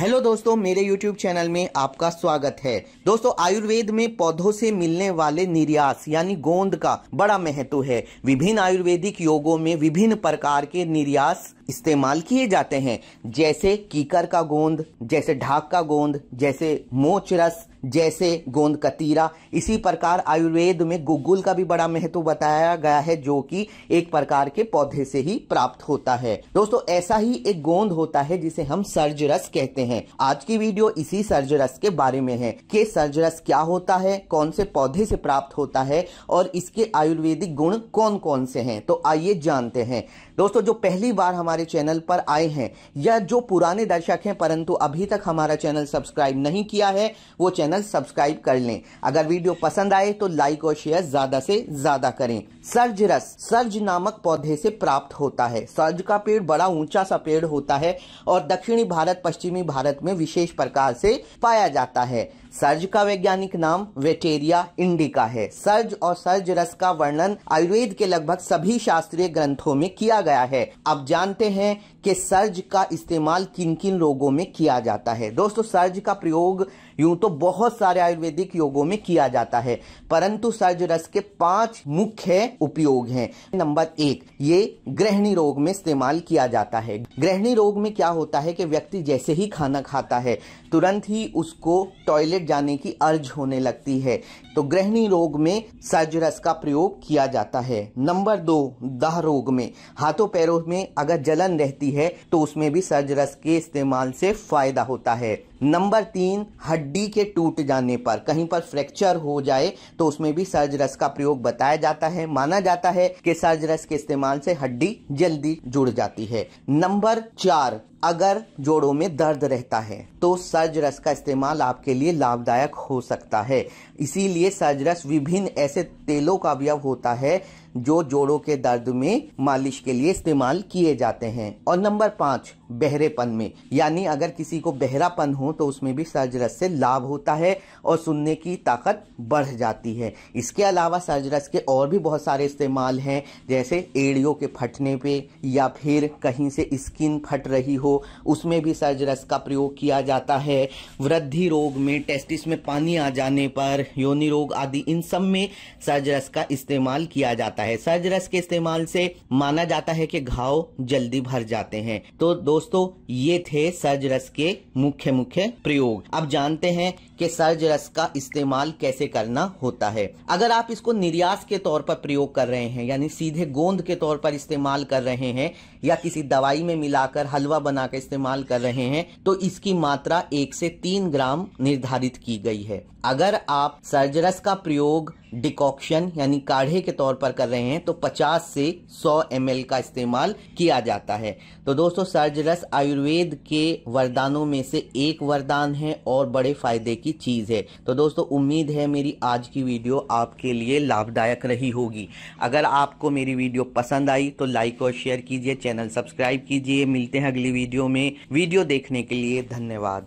hello दोस्तों मेरे YouTube channel में आपका स्वागत है दोस्तों आयुर्वेद में पौधों से मिलने वाले निर्यास यानी गोंद का बड़ा महत्व है विभिन्न आयुर्वेदिक योगों में विभिन्न प्रकार के निर्यास इस्तेमाल किए जाते हैं जैसे कीकर का गोंद जैसे ढाक का गोंद जैसे मोच रस जैसे गोंद का तीरा इसी प्रकार आयुर्वेद में गुगुल का भी बड़ा महत्व बताया गया है जो कि एक प्रकार के पौधे से ही प्राप्त होता है दोस्तों ऐसा ही एक गोंद होता है जिसे हम सर्जरस कहते हैं आज की वीडियो इसी सर्जरस के बारे में है कि सर्जरस क्या होता है कौन से पौधे से प्राप्त होता है और इसके आयुर्वेदिक गुण कौन कौन से हैं तो आइए जानते हैं दोस्तों जो पहली बार हमारे चैनल पर आए हैं या जो पुराने दर्शक हैं परंतु अभी तक हमारा चैनल सब्सक्राइब नहीं किया है वो चैनल चैनल सब्सक्राइब कर लें अगर वीडियो पसंद आए तो लाइक और शेयर ज्यादा से ज्यादा करें सर्ज रस सर्ज नामक पौधे से प्राप्त होता है सर्ज का पेड़ बड़ा ऊंचा सा पेड़ होता है और दक्षिणी भारत पश्चिमी भारत में विशेष प्रकार से पाया जाता है सर्ज का वैज्ञानिक नाम वेटेरिया इंडिका है सर्ज और सर्ज रस का वर्णन आयुर्वेद के लगभग सभी शास्त्रीय ग्रंथों में किया गया है अब जानते हैं कि सर्ज का इस्तेमाल किन किन रोगों में किया जाता है दोस्तों सर्ज का प्रयोग यूं तो बहुत सारे आयुर्वेदिक योगों में किया जाता है परंतु सर्ज रस के पांच मुख्य उपयोग हैं नंबर एक ये ग्रहणी रोग में इस्तेमाल किया जाता है ग्रहणी रोग में क्या होता है कि व्यक्ति जैसे ही खाना खाता है तुरंत ही उसको टॉयलेट जाने की अर्ज होने लगती है तो ग्रहणी रोग में साजरस का प्रयोग किया जाता है नंबर दो दाह रोग में हाथों पैरों में अगर जलन रहती है तो उसमें भी सर्जरस के इस्तेमाल से फायदा होता है नंबर तीन हड्डी के टूट जाने पर कहीं पर फ्रैक्चर हो जाए तो उसमें भी सर्ज रस का प्रयोग बताया जाता है माना जाता है कि सर्ज रस के इस्तेमाल से हड्डी जल्दी जुड़ जाती है नंबर चार अगर जोड़ों में दर्द रहता है तो सर्ज रस का इस्तेमाल आपके लिए लाभदायक हो सकता है इसीलिए सर्ज रस विभिन्न ऐसे तेलों का अवयव होता है जो जोड़ों के दर्द में मालिश के लिए इस्तेमाल किए जाते हैं और नंबर पाँच बहरेपन में यानी अगर किसी को बहरापन हो तो उसमें भी सर्जरस से लाभ होता है और सुनने की ताकत बढ़ जाती है इसके अलावा सर्जरस के और भी बहुत सारे इस्तेमाल हैं जैसे एड़ियों के फटने पे या फिर कहीं से स्किन फट रही हो उसमें भी सर्जरस का प्रयोग किया जाता है वृद्धि रोग में टेस्टिस में पानी आ जाने पर योनि रोग आदि इन सब में सर्जरस का इस्तेमाल किया जाता जाता है सहज रस के इस्तेमाल से माना जाता है कि घाव जल्दी भर जाते हैं तो दोस्तों ये थे सर्ज रस के मुख्य मुख्य प्रयोग अब जानते हैं कि सर्ज रस का इस्तेमाल कैसे करना होता है अगर आप इसको निर्यास के तौर पर प्रयोग कर रहे हैं यानी सीधे गोंद के तौर पर इस्तेमाल कर रहे हैं या किसी दवाई में मिलाकर हलवा बनाकर इस्तेमाल कर रहे हैं तो इसकी मात्रा एक से तीन ग्राम निर्धारित की गई है अगर आप सर्जरस का प्रयोग डिकॉक्शन यानी काढ़े के तौर पर कर रहे हैं तो 50 से 100 एम का इस्तेमाल किया जाता है तो दोस्तों सर्जरस आयुर्वेद के वरदानों में से एक वरदान है और बड़े फायदे की चीज़ है तो दोस्तों उम्मीद है मेरी आज की वीडियो आपके लिए लाभदायक रही होगी अगर आपको मेरी वीडियो पसंद आई तो लाइक और शेयर कीजिए चैनल सब्सक्राइब कीजिए मिलते हैं अगली वीडियो में वीडियो देखने के लिए धन्यवाद